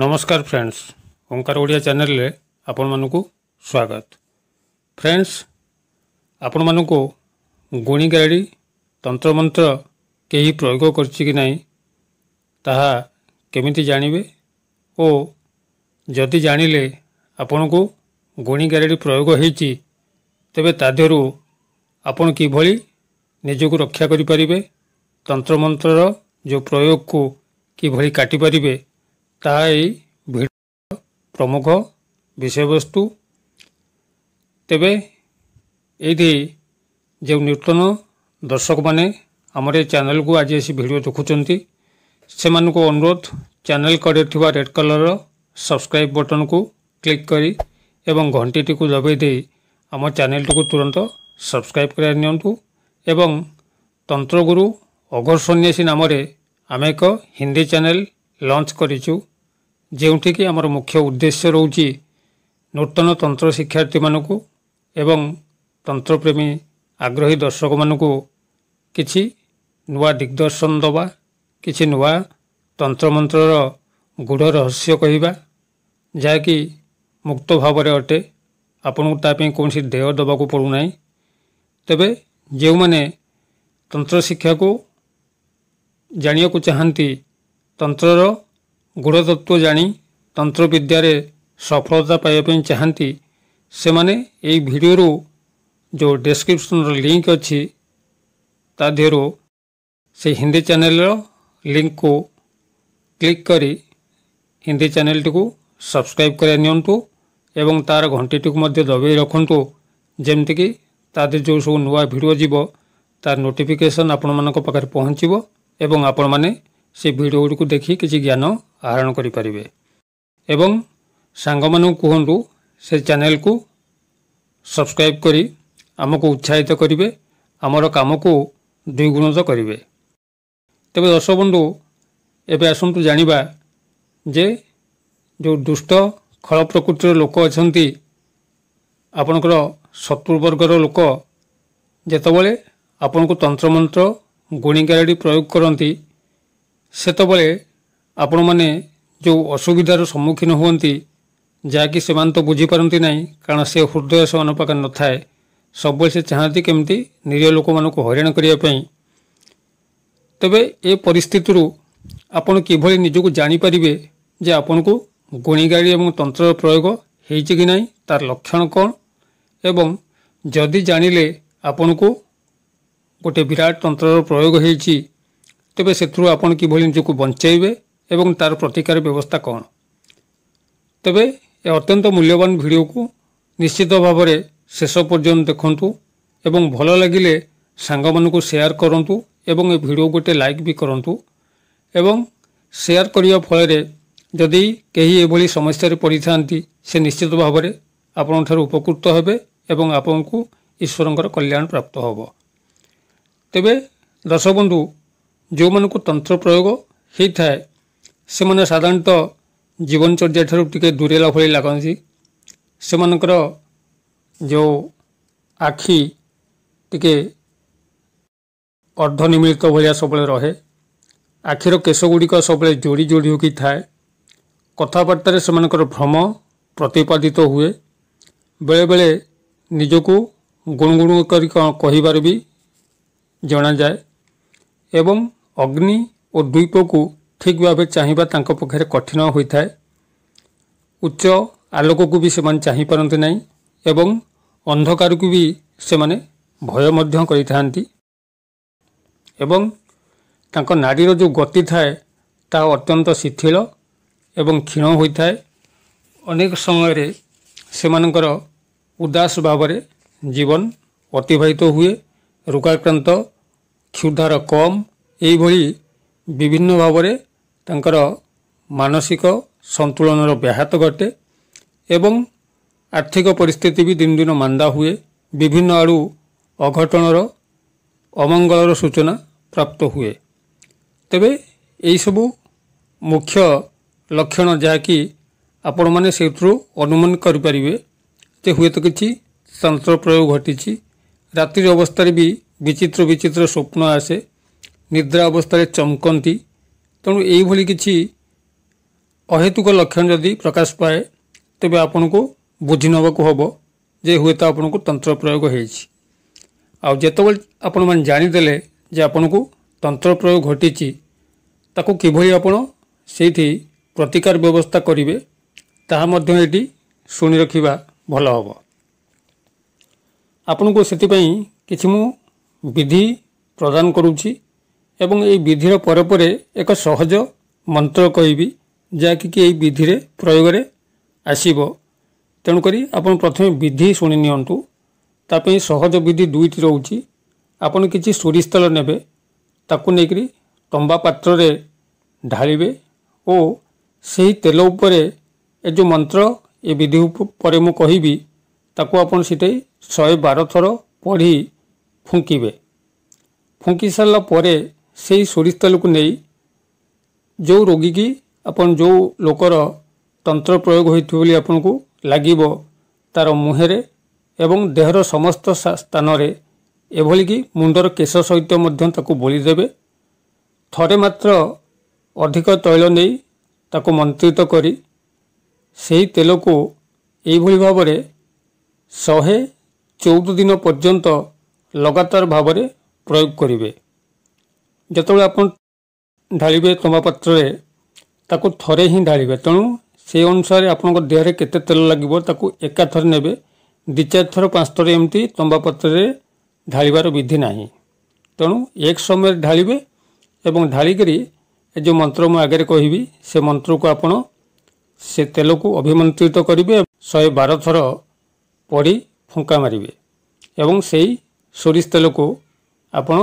नमस्कार फ्रेंड्स ओंकार ओडिया चैनल रे आपण मानक स्वागत फ्रेंड्स आपण मानक गुणी गाड़ी तंत्रमंत्र कहीं प्रयोग करमी जानवे ओ जदि जान लेपण गुणी गाड़ी प्रयोग होबर आपण किभली निजक रक्षा करें तंत्रमंत्र जो प्रयोग को किभली काटिपारे তাহা এই ভিডিওর প্রমুখ বিষয়বস্তু ତେବେ ଏଇଠି ଯେଉଁ ନୂତନ ଦର୍ଶକମାନେ ଆମର ଏ ଚ୍ୟାନେଲକୁ ଆଜି ଆସି ଭିଡ଼ିଓ ଦେଖୁଛନ୍ତି ସେମାନଙ୍କୁ ଅନୁରୋଧ ଚ୍ୟାନେଲ କଡ଼ରେ ଥିବା ରେଡ୍ କଲର୍ର ସବସ୍କ୍ରାଇବ୍ ବଟନକୁ କ୍ଲିକ୍ କରି ଏବଂ ଘଣ୍ଟିଟିକୁ ଦବାଇ ଦେଇ ଆମ ଚ୍ୟାନେଲଟିକୁ ତୁରନ୍ତ ସବସ୍କ୍ରାଇବ୍ କରାଇ ନିଅନ୍ତୁ ଏବଂ ତନ୍ତ୍ରଗୁରୁ ଅଘୋର ସନ୍ନ୍ୟାସୀ ନାମରେ ଆମେ ଏକ ହିନ୍ଦୀ ଚ୍ୟାନେଲ ଲଞ୍ଚ କରିଛୁ ଯେଉଁଠିକି ଆମର ମୁଖ୍ୟ ଉଦ୍ଦେଶ୍ୟ ରହୁଛି ନୂତନ ତନ୍ତ୍ର ଶିକ୍ଷାର୍ଥୀମାନଙ୍କୁ ଏବଂ ତନ୍ତ୍ରପ୍ରେମୀ ଆଗ୍ରହୀ ଦର୍ଶକମାନଙ୍କୁ କିଛି ନୂଆ ଦିଗ୍ଦର୍ଶନ ଦେବା କିଛି ନୂଆ ତନ୍ତ୍ରମନ୍ତ୍ରର ଗୂଢ଼ ରହସ୍ୟ କହିବା ଯାହାକି ମୁକ୍ତ ଭାବରେ ଅଟେ ଆପଣଙ୍କୁ ତା ପାଇଁ କୌଣସି ଦେୟ ଦେବାକୁ ପଡ଼ୁନାହିଁ ତେବେ ଯେଉଁମାନେ ତନ୍ତ୍ର ଶିକ୍ଷାକୁ ଜାଣିବାକୁ ଚାହାନ୍ତି तंत्र गूढ़तत्व जा तंत्र विद्यार सफलता पाइबा चाहती से मैंने भिडर जो डेस्क्रिपन लिंक अच्छी तादेह से हिंदी चैनल लिंक को क्लिक करी हिंदी चैनल टी को सब्सक्राइब कर एवं तार घंटी टी दबे रखु जमीक जो सब नुआ भिड जीव तार नोटिफिकेसन आपण मान पाखे पहुँचे आपण मैंने ସେ ଭିଡ଼ିଓ ଗୁଡ଼ିକୁ ଦେଖି କିଛି ଜ୍ଞାନ ଆହରଣ କରିପାରିବେ ଏବଂ ସାଙ୍ଗମାନଙ୍କୁ କୁହନ୍ତୁ ସେ ଚ୍ୟାନେଲକୁ ସବସ୍କ୍ରାଇବ୍ କରି ଆମକୁ ଉତ୍ସାହିତ କରିବେ ଆମର କାମକୁ ଦ୍ୱିଗୁଣିତ କରିବେ ତେବେ ଦର୍ଶକ ବନ୍ଧୁ ଏବେ ଆସନ୍ତୁ ଜାଣିବା ଯେ ଯେଉଁ ଦୁଷ୍ଟ ଖଳ ପ୍ରକୃତିର ଲୋକ ଅଛନ୍ତି ଆପଣଙ୍କର ଶତ୍ରୁବର୍ଗର ଲୋକ ଯେତେବେଳେ ଆପଣଙ୍କୁ ତନ୍ତ୍ରମନ୍ତ୍ର ଗୁଣିଗାରେଡ଼ି ପ୍ରୟୋଗ କରନ୍ତି ସେତେବେଳେ ଆପଣମାନେ ଯେଉଁ ଅସୁବିଧାର ସମ୍ମୁଖୀନ ହୁଅନ୍ତି ଯାହାକି ସେମାନେ ତ ବୁଝିପାରନ୍ତି ନାହିଁ କାରଣ ସେ ହୃଦୟ ସେମାନଙ୍କ ପାଖରେ ନଥାଏ ସବୁବେଳେ ସେ ଚାହାନ୍ତି କେମିତି ନିରୀହ ଲୋକମାନଙ୍କୁ ହଇରାଣ କରିବା ପାଇଁ ତେବେ ଏ ପରିସ୍ଥିତିରୁ ଆପଣ କିଭଳି ନିଜକୁ ଜାଣିପାରିବେ ଯେ ଆପଣଙ୍କୁ ଗୁଣିଗାଳି ଏବଂ ତନ୍ତ୍ରର ପ୍ରୟୋଗ ହେଇଛି କି ନାହିଁ ତା'ର ଲକ୍ଷଣ କ'ଣ ଏବଂ ଯଦି ଜାଣିଲେ ଆପଣଙ୍କୁ ଗୋଟିଏ ବିରାଟ ତନ୍ତ୍ରର ପ୍ରୟୋଗ ହେଇଛି ତେବେ ସେଥିରୁ ଆପଣ କିଭଳି ନିଜକୁ ବଞ୍ଚାଇବେ ଏବଂ ତାର ପ୍ରତିକାର ବ୍ୟବସ୍ଥା କ'ଣ ତେବେ ଏ ଅତ୍ୟନ୍ତ ମୂଲ୍ୟବାନ ଭିଡ଼ିଓକୁ ନିଶ୍ଚିତ ଭାବରେ ଶେଷ ପର୍ଯ୍ୟନ୍ତ ଦେଖନ୍ତୁ ଏବଂ ଭଲ ଲାଗିଲେ ସାଙ୍ଗମାନଙ୍କୁ ସେୟାର କରନ୍ତୁ ଏବଂ ଏ ଭିଡ଼ିଓ ଗୋଟେ ଲାଇକ୍ ବି କରନ୍ତୁ ଏବଂ ସେୟାର କରିବା ଫଳରେ ଯଦି କେହି ଏଭଳି ସମସ୍ୟାରେ ପଡ଼ିଥାନ୍ତି ସେ ନିଶ୍ଚିତ ଭାବରେ ଆପଣଙ୍କଠାରୁ ଉପକୃତ ହେବେ ଏବଂ ଆପଣଙ୍କୁ ଈଶ୍ୱରଙ୍କର କଲ୍ୟାଣ ପ୍ରାପ୍ତ ହେବ ତେବେ ଦର୍ଶବନ୍ଧୁ ଯେଉଁମାନଙ୍କୁ ତନ୍ତ୍ର ପ୍ରୟୋଗ ହୋଇଥାଏ ସେମାନେ ସାଧାରଣତଃ ଠାରୁ ଟିକେ ଦୂରେଇଲା ଭଳି ଲାଗନ୍ତି ସେମାନଙ୍କର ଯେଉଁ ଆଖି ଟିକେ ଅର୍ଦ୍ଧନିମିଳିତ ଭଳିଆ ସବୁବେଳେ ରହେ ଆଖିର କେଶ ଗୁଡ଼ିକ ସବୁବେଳେ ଯୋଡ଼ି ଯୋଡ଼ି ହୋଇକି ଥାଏ କଥାବାର୍ତ୍ତାରେ ସେମାନଙ୍କର ଭ୍ରମ ପ୍ରତିପାଦିତ ହୁଏ ବେଳେବେଳେ ନିଜକୁ ଗୁଣଗୁଣ କରି କହିବାର ବି ଜଣାଯାଏ ଏବଂ ଅଗ୍ନି ଓ ଦ୍ୱୀପକୁ ଠିକ୍ ଭାବେ ଚାହିଁବା ତାଙ୍କ ପକ୍ଷରେ କଠିନ ହୋଇଥାଏ ଉଚ୍ଚ ଆଲୋକକୁ ବି ସେମାନେ ଚାହିଁପାରନ୍ତି ନାହିଁ ଏବଂ ଅନ୍ଧକାରକୁ ବି ସେମାନେ ଭୟ ମଧ୍ୟ କରିଥାନ୍ତି ଏବଂ ତାଙ୍କ ନାରୀର ଯେଉଁ ଗତି ଥାଏ ତାହା ଅତ୍ୟନ୍ତ ଶିଥିଳ ଏବଂ କ୍ଷୀଣ ହୋଇଥାଏ ଅନେକ ସମୟରେ ସେମାନଙ୍କର ଉଦାସ ଭାବରେ ଜୀବନ ଅତିବାହିତ ହୁଏ ରୋଗାକ୍ରାନ୍ତ କ୍ଷୁଧାର କମ୍ ଏହିଭଳି ବିଭିନ୍ନ ଭାବରେ ତାଙ୍କର ମାନସିକ ସନ୍ତୁଳନର ବ୍ୟାହତ ଘଟେ ଏବଂ ଆର୍ଥିକ ପରିସ୍ଥିତି ବି ଦିନ ଦିନ ମାନ୍ଦା ହୁଏ ବିଭିନ୍ନ ଆଡ଼ୁ ଅଘଟଣର ଅମଙ୍ଗଳର ସୂଚନା ପ୍ରାପ୍ତ ହୁଏ ତେବେ ଏହିସବୁ ମୁଖ୍ୟ ଲକ୍ଷଣ ଯାହାକି ଆପଣମାନେ ସେଇଥିରୁ ଅନୁମାନ କରିପାରିବେ ଯେ ହୁଏତ କିଛି ତନ୍ତ୍ର ପ୍ରୟୋଗ ଘଟିଛି ରାତ୍ରି ଅବସ୍ଥାରେ ବି ବିଚିତ୍ର ବିଚିତ୍ର ସ୍ୱପ୍ନ ଆସେ ନିଦ୍ରା ଅବସ୍ଥାରେ ଚମକନ୍ତି ତେଣୁ ଏଇଭଳି କିଛି ଅହେତୁକ ଲକ୍ଷଣ ଯଦି ପ୍ରକାଶ ପାଏ ତେବେ ଆପଣଙ୍କୁ ବୁଝି ନେବାକୁ ହେବ ଯେ ହୁଏତ ଆପଣଙ୍କୁ ତନ୍ତ୍ର ପ୍ରୟୋଗ ହେଇଛି ଆଉ ଯେତେବେଳେ ଆପଣମାନେ ଜାଣିଦେଲେ ଯେ ଆପଣଙ୍କୁ ତନ୍ତ୍ର ପ୍ରୟୋଗ ଘଟିଛି ତାକୁ କିଭଳି ଆପଣ ସେଇଠି ପ୍ରତିକାର ବ୍ୟବସ୍ଥା କରିବେ ତାହା ମଧ୍ୟ ଏଠି ଶୁଣି ରଖିବା ଭଲ ହେବ ଆପଣଙ୍କୁ ସେଥିପାଇଁ କିଛି ମୁଁ ବିଧି ପ୍ରଦାନ କରୁଛି ଏବଂ ଏହି ବିଧିର ପରେ ପରେ ଏକ ସହଜ ମନ୍ତ୍ର କହିବି ଯାହାକି କି ଏହି ବିଧିରେ ପ୍ରୟୋଗରେ ଆସିବ ତେଣୁକରି ଆପଣ ପ୍ରଥମେ ବିଧି ଶୁଣି ନିଅନ୍ତୁ ତା ପାଇଁ ସହଜ ବିଧି ଦୁଇଟି ରହୁଛି ଆପଣ କିଛି ସୁରିସ୍ଥଳ ନେବେ ତାକୁ ନେଇକରି ତମ୍ବା ପାତ୍ରରେ ଢାଳିବେ ଓ ସେହି ତେଲ ଉପରେ ଏ ଯେଉଁ ମନ୍ତ୍ର ଏ ବିଧି ଉପରେ ମୁଁ କହିବି ତାକୁ ଆପଣ ସେଠାଇ ଶହେ ବାର ଥର ପଢ଼ି ଫୁଙ୍କିବେ ଫୁଙ୍କି ସାରିଲା ପରେ ସେଇ ସୋରିଷ ତେଲକୁ ନେଇ ଯେଉଁ ରୋଗୀକି ଆପଣ ଯେଉଁ ଲୋକର ତନ୍ତ୍ର ପ୍ରୟୋଗ ହୋଇଥିବ ବୋଲି ଆପଣଙ୍କୁ ଲାଗିବ ତା'ର ମୁହଁରେ ଏବଂ ଦେହର ସମସ୍ତ ସ୍ଥାନରେ ଏଭଳିକି ମୁଣ୍ଡର କେଶ ସହିତ ମଧ୍ୟ ତାକୁ ଦେବେ ଥରେ ମାତ୍ର ଅଧିକ ତୈଳ ନେଇ ତାକୁ ମନ୍ତ୍ରିତ କରି ସେହି ତେଲକୁ ଏହିଭଳି ଭାବରେ ଶହେ ଚଉଦ ଦିନ ପର୍ଯ୍ୟନ୍ତ ଲଗାତାର ଭାବରେ ପ୍ରୟୋଗ କରିବେ ଯେତେବେଳେ ଆପଣ ଢାଳିବେ ତମାପାତ୍ରରେ ତାକୁ ଥରେ ହିଁ ଢାଳିବେ ତେଣୁ ସେହି ଅନୁସାରେ ଆପଣଙ୍କ ଦେହରେ କେତେ ତେଲ ଲାଗିବ ତାକୁ ଏକାଥରେ ନେବେ ଦୁଇ ଚାରିଥର ପାଞ୍ଚଥର ପାଞ୍ଚ ଥର ଏମିତି ତମ୍ବାପତ୍ରରେ ଢାଳିବାର ବିଧି ନାହିଁ ତେଣୁ ଏକ ସମୟରେ ଢାଳିବେ ଏବଂ ଢାଳିକରି ଏ ଯେଉଁ ମନ୍ତ୍ର ମୁଁ ଆଗରେ କହିବି ସେ ମନ୍ତ୍ରକୁ ଆପଣ ସେ ତେଲକୁ ଅଭିମନ୍ତ୍ରିତ କରିବେ ଶହେ ବାର ଥର ପଡ଼ି ଫୁଙ୍କା ମାରିବେ ଏବଂ ସେଇ ସୋରିଷ ତେଲକୁ ଆପଣ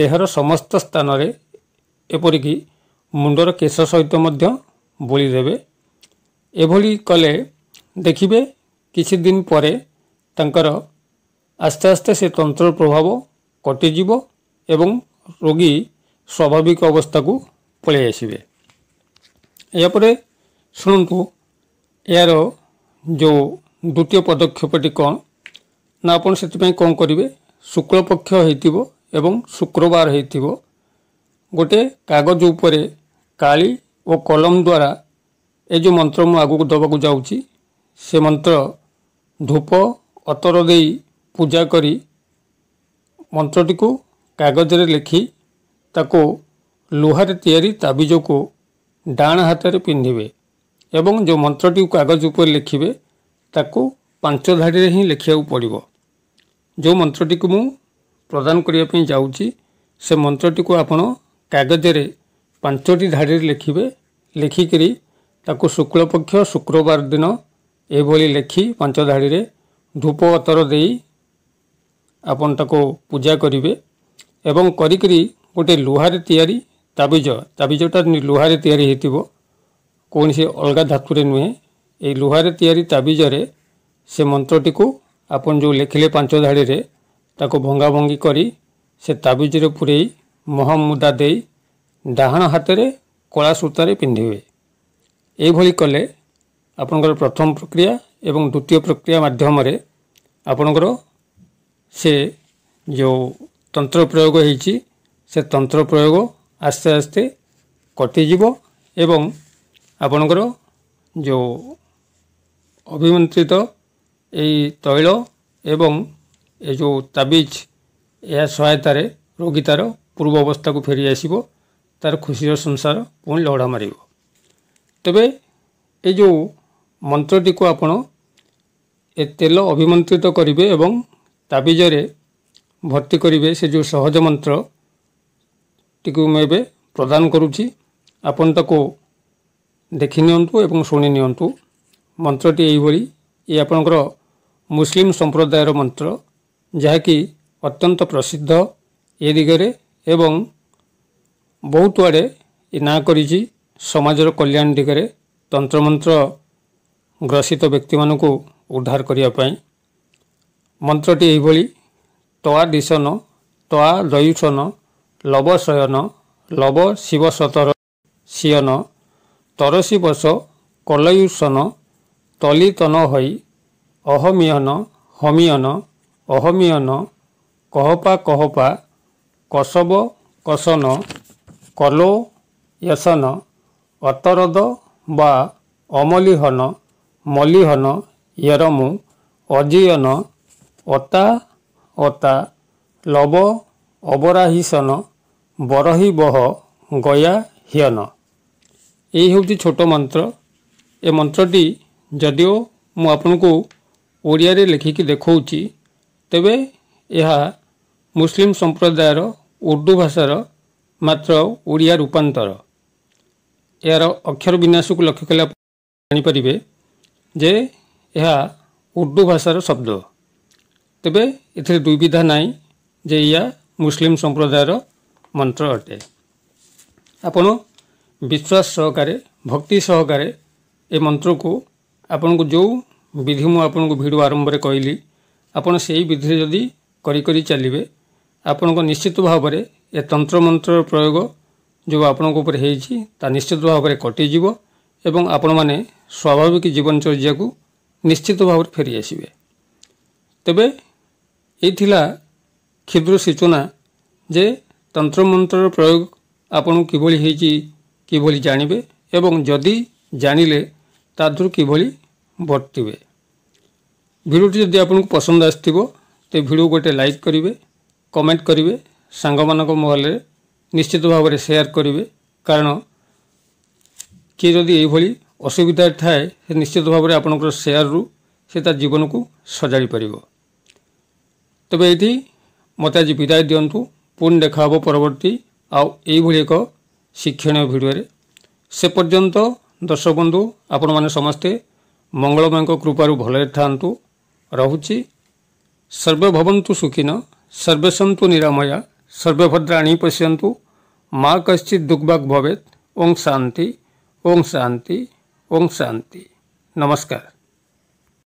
ଦେହର ସମସ୍ତ ସ୍ଥାନରେ ଏପରିକି ମୁଣ୍ଡର କେଶ ସହିତ ମଧ୍ୟ ବୁଲିଦେବେ ଏଭଳି କଲେ ଦେଖିବେ କିଛି ଦିନ ପରେ ତାଙ୍କର ଆସ୍ତେ ଆସ୍ତେ ସେ ତନ୍ତ୍ର ପ୍ରଭାବ କଟିଯିବ ଏବଂ ରୋଗୀ ସ୍ୱାଭାବିକ ଅବସ୍ଥାକୁ ପଳେଇ ଆସିବେ ଏହାପରେ ଶୁଣନ୍ତୁ ଏହାର ଯେଉଁ ଦ୍ୱିତୀୟ ପଦକ୍ଷେପଟି କ'ଣ ନା ଆପଣ ସେଥିପାଇଁ କ'ଣ କରିବେ ଶୁକ୍ଳପକ୍ଷ ହେଇଥିବ ଏବଂ ଶୁକ୍ରବାର ହୋଇଥିବ ଗୋଟିଏ କାଗଜ ଉପରେ କାଳି ଓ କଲମ ଦ୍ୱାରା ଏ ଯେଉଁ ମନ୍ତ୍ର ମୁଁ ଆଗକୁ ଦେବାକୁ ଯାଉଛି ସେ ମନ୍ତ୍ର ଧୂପ ଅତର ଦେଇ ପୂଜା କରି ମନ୍ତ୍ରଟିକୁ କାଗଜରେ ଲେଖି ତାକୁ ଲୁହାରେ ତିଆରି ତାବିଜକୁ ଡାଣ ହାତରେ ପିନ୍ଧିବେ ଏବଂ ଯେଉଁ ମନ୍ତ୍ରଟିକୁ କାଗଜ ଉପରେ ଲେଖିବେ ତାକୁ ପାଞ୍ଚ ଧାଡ଼ିରେ ହିଁ ଲେଖିବାକୁ ପଡ଼ିବ ଯେଉଁ ମନ୍ତ୍ରଟିକୁ ମୁଁ ପ୍ରଦାନ କରିବା ପାଇଁ ଯାଉଛି ସେ ମନ୍ତ୍ରଟିକୁ ଆପଣ କାଗଜରେ ପାଞ୍ଚଟି ଧାଡ଼ିରେ ଲେଖିବେ ଲେଖିକରି ତାକୁ ଶୁକ୍ଳପକ୍ଷ ଶୁକ୍ରବାର ଦିନ ଏଭଳି ଲେଖି ପାଞ୍ଚ ଧାଡ଼ିରେ ଧୂପ ଅତର ଦେଇ ଆପଣ ତାକୁ ପୂଜା କରିବେ ଏବଂ କରିକିରି ଗୋଟେ ଲୁହାରେ ତିଆରି ତାବିଜ ତାବିଜଟା ଲୁହାରେ ତିଆରି ହୋଇଥିବ କୌଣସି ଅଲଗା ଧାତୁରେ ନୁହେଁ ଏଇ ଲୁହାରେ ତିଆରି ତାବିଜରେ ସେ ମନ୍ତ୍ରଟିକୁ ଆପଣ ଯେଉଁ ଲେଖିଲେ ପାଞ୍ଚ ଧାଡ଼ିରେ ତାକୁ ଭଙ୍ଗାଭଙ୍ଗି କରି ସେ ତାବିଜରେ ପୂରେଇ ମହମୁଦା ଦେଇ ଡାହାଣ ହାତରେ କଳା ସୂତାରେ ପିନ୍ଧିବେ ଏଇଭଳି କଲେ ଆପଣଙ୍କର ପ୍ରଥମ ପ୍ରକ୍ରିୟା ଏବଂ ଦ୍ୱିତୀୟ ପ୍ରକ୍ରିୟା ମାଧ୍ୟମରେ ଆପଣଙ୍କର ସେ ଯେଉଁ ତନ୍ତ୍ର ପ୍ରୟୋଗ ହେଇଛି ସେ ତନ୍ତ୍ର ପ୍ରୟୋଗ ଆସ୍ତେ ଆସ୍ତେ କଟିଯିବ ଏବଂ ଆପଣଙ୍କର ଯେଉଁ ଅଭିମନ୍ତ୍ରିତ ଏଇ ତୈଳ ଏବଂ ଏ ଯେଉଁ ତାବିଜ ଏହା ସହାୟତାରେ ରୋଗୀ ତା'ର ପୂର୍ବ ଅବସ୍ଥାକୁ ଫେରି ଆସିବ ତା'ର ଖୁସିର ସଂସାର ପୁଣି ଲହଡ଼ା ମାରିବ ତେବେ ଏ ଯେଉଁ ମନ୍ତ୍ରଟିକୁ ଆପଣ ଏ ତେଲ ଅଭିମନ୍ତ୍ରିତ କରିବେ ଏବଂ ତାବିଜରେ ଭର୍ତ୍ତି କରିବେ ସେ ଯେଉଁ ସହଜ ମନ୍ତ୍ରଟିକୁ ମୁଁ ଏବେ ପ୍ରଦାନ କରୁଛି ଆପଣ ତାକୁ ଦେଖି ନିଅନ୍ତୁ ଏବଂ ଶୁଣି ନିଅନ୍ତୁ ମନ୍ତ୍ରଟି ଏହିଭଳି ଏ ଆପଣଙ୍କର ମୁସଲିମ୍ ସମ୍ପ୍ରଦାୟର ମନ୍ତ୍ର ଯାହାକି ଅତ୍ୟନ୍ତ ପ୍ରସିଦ୍ଧ ଏ ଦିଗରେ ଏବଂ ବହୁତ ଆଡ଼େ ଏ ନାଁ କରିଛି ସମାଜର କଲ୍ୟାଣ ଦିଗରେ ତନ୍ତ୍ରମନ୍ତ୍ର ଗ୍ରସିତ ବ୍ୟକ୍ତିମାନଙ୍କୁ ଉଦ୍ଧାର କରିବା ପାଇଁ ମନ୍ତ୍ରଟି ଏହିଭଳି ତୟା ଦିଶନ ତୟା ଦୟୁଛନ ଲବ ଶୟନ ଲବ ଶିବ ସତର ଶିୟନ ତରସି ବସ କଲୟୁସନ ତଲିତନ ହୋଇ ଅହମିୟନ ହମିୟନ ଅହମିୟନ କହପା କହପା କସବ କସନ କଲୋ ୟସନ ଅତରଦ ବା ଅମଲିହନ ମଲିହନ ୟରମୁ ଅଜିୟନ ଅତା ଅତା ଲବ ଅବରାହିସନ ବରହି ବହ ଗୟା ହିୟନ ଏହି ହେଉଛି ଛୋଟ ମନ୍ତ୍ର ଏ ମନ୍ତ୍ରଟି ଯଦିଓ ମୁଁ ଆପଣଙ୍କୁ ଓଡ଼ିଆରେ ଲେଖିକି ଦେଖାଉଛି ତେବେ ଏହା ମୁସଲିମ ସମ୍ପ୍ରଦାୟର ଉର୍ଦ୍ଦୁ ଭାଷାର ମାତ୍ର ଓଡ଼ିଆ ରୂପାନ୍ତର ଏହାର ଅକ୍ଷର ବିନ୍ୟାସକୁ ଲକ୍ଷ୍ୟ କଲେ ଆପଣ ଜାଣିପାରିବେ ଯେ ଏହା ଉର୍ଦ୍ଦୁ ଭାଷାର ଶବ୍ଦ ତେବେ ଏଥିରେ ଦୁଇବିଧା ନାହିଁ ଯେ ଏହା ମୁସଲିମ ସମ୍ପ୍ରଦାୟର ମନ୍ତ୍ର ଅଟେ ଆପଣ ବିଶ୍ୱାସ ସହକାରେ ଭକ୍ତି ସହକାରେ ଏ ମନ୍ତ୍ରକୁ ଆପଣଙ୍କୁ ଯେଉଁ ବିଧି ମୁଁ ଆପଣଙ୍କୁ ଭିଡ଼ିଓ ଆରମ୍ଭରେ କହିଲି ଆପଣ ସେହି ବିଧିରେ ଯଦି କରି କରି ଚାଲିବେ ଆପଣଙ୍କ ନିଶ୍ଚିତ ଭାବରେ ଏ ତନ୍ତ୍ରମନ୍ତ୍ରର ପ୍ରୟୋଗ ଯେଉଁ ଆପଣଙ୍କ ଉପରେ ହେଇଛି ତା ନିଶ୍ଚିତ ଭାବରେ କଟିଯିବ ଏବଂ ଆପଣମାନେ ସ୍ୱାଭାବିକ ଜୀବନଚର୍ଯ୍ୟାକୁ ନିଶ୍ଚିତ ଭାବରେ ଫେରିଆସିବେ ତେବେ ଏଇ ଥିଲା କ୍ଷୁଦ୍ର ସୂଚନା ଯେ ତନ୍ତ୍ରମନ୍ତ୍ରର ପ୍ରୟୋଗ ଆପଣଙ୍କୁ କିଭଳି ହେଇଛି କିଭଳି ଜାଣିବେ ଏବଂ ଯଦି ଜାଣିଲେ ତା ଦେହରୁ କିଭଳି ବର୍ତ୍ତିବେ ଭିଡ଼ିଓଟି ଯଦି ଆପଣଙ୍କୁ ପସନ୍ଦ ଆସିଥିବ ତେବେ ଭିଡ଼ିଓ ଗୋଟେ ଲାଇକ୍ କରିବେ କମେଣ୍ଟ କରିବେ ସାଙ୍ଗମାନଙ୍କ ମହଲରେ ନିଶ୍ଚିତ ଭାବରେ ସେୟାର କରିବେ କାରଣ କିଏ ଯଦି ଏଇଭଳି ଅସୁବିଧାରେ ଥାଏ ସେ ନିଶ୍ଚିତ ଭାବରେ ଆପଣଙ୍କର ସେୟାରରୁ ସେ ତା ଜୀବନକୁ ସଜାଡ଼ି ପାରିବ ତେବେ ଏଇଠି ମୋତେ ଆଜି ବିଦାୟ ଦିଅନ୍ତୁ ପୁଣି ଦେଖା ହେବ ପରବର୍ତ୍ତୀ ଆଉ ଏଇଭଳି ଏକ ଶିକ୍ଷଣୀୟ ଭିଡ଼ିଓରେ ସେ ପର୍ଯ୍ୟନ୍ତ ଦର୍ଶକ ବନ୍ଧୁ ଆପଣମାନେ ସମସ୍ତେ ମଙ୍ଗଳମୟଙ୍କ କୃପାରୁ ଭଲରେ ଥାଆନ୍ତୁ ରହୁଛି ସର୍ବେ ଭବନ୍ତୁ ସୁଖିନ ସର୍ବେ ସନ୍ତୁ ନିରାମୟା ସର୍ବେ ଭଦ୍ରାଣୀ ପଶ୍ୟନ୍ତୁ ମା କଶ୍ଚିତ୍ ଦୁଃଖବାକ୍ ଭବେତ୍ ଓଂ ଶାନ୍ତି ଓଂ ଶାନ୍ତି ଓଂ ଶାନ୍ତି ନମସ୍କାର